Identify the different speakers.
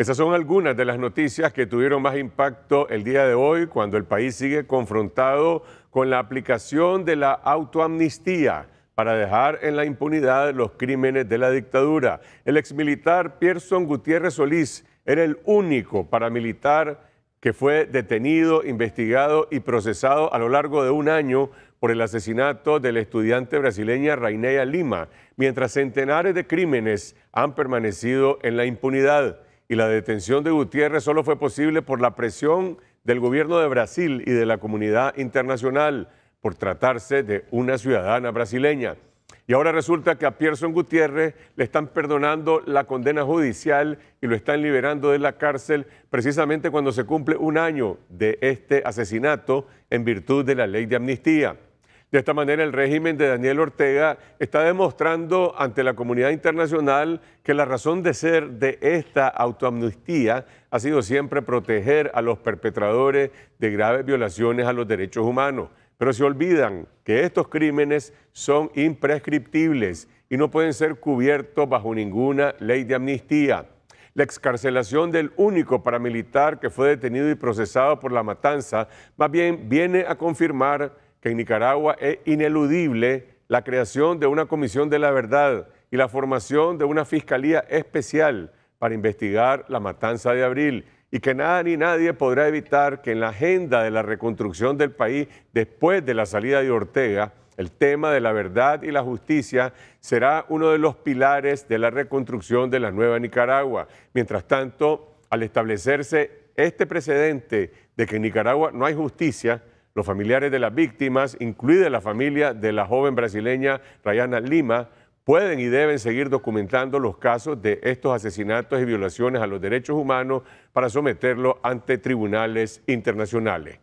Speaker 1: Esas son algunas de las noticias que tuvieron más impacto el día de hoy cuando el país sigue confrontado con la aplicación de la autoamnistía para dejar en la impunidad los crímenes de la dictadura. El exmilitar Pierson Gutiérrez Solís era el único paramilitar que fue detenido, investigado y procesado a lo largo de un año por el asesinato de la estudiante brasileña Raineya Lima, mientras centenares de crímenes han permanecido en la impunidad y la detención de Gutiérrez solo fue posible por la presión del gobierno de Brasil y de la comunidad internacional por tratarse de una ciudadana brasileña. Y ahora resulta que a Pierson Gutiérrez le están perdonando la condena judicial y lo están liberando de la cárcel precisamente cuando se cumple un año de este asesinato en virtud de la ley de amnistía. De esta manera, el régimen de Daniel Ortega está demostrando ante la comunidad internacional que la razón de ser de esta autoamnistía ha sido siempre proteger a los perpetradores de graves violaciones a los derechos humanos. Pero se olvidan que estos crímenes son imprescriptibles y no pueden ser cubiertos bajo ninguna ley de amnistía. La excarcelación del único paramilitar que fue detenido y procesado por la matanza más bien viene a confirmar que en Nicaragua es ineludible la creación de una comisión de la verdad y la formación de una fiscalía especial para investigar la matanza de abril y que nada ni nadie podrá evitar que en la agenda de la reconstrucción del país después de la salida de Ortega, el tema de la verdad y la justicia será uno de los pilares de la reconstrucción de la nueva Nicaragua. Mientras tanto, al establecerse este precedente de que en Nicaragua no hay justicia, los familiares de las víctimas, incluida la familia de la joven brasileña Rayana Lima, pueden y deben seguir documentando los casos de estos asesinatos y violaciones a los derechos humanos para someterlos ante tribunales internacionales.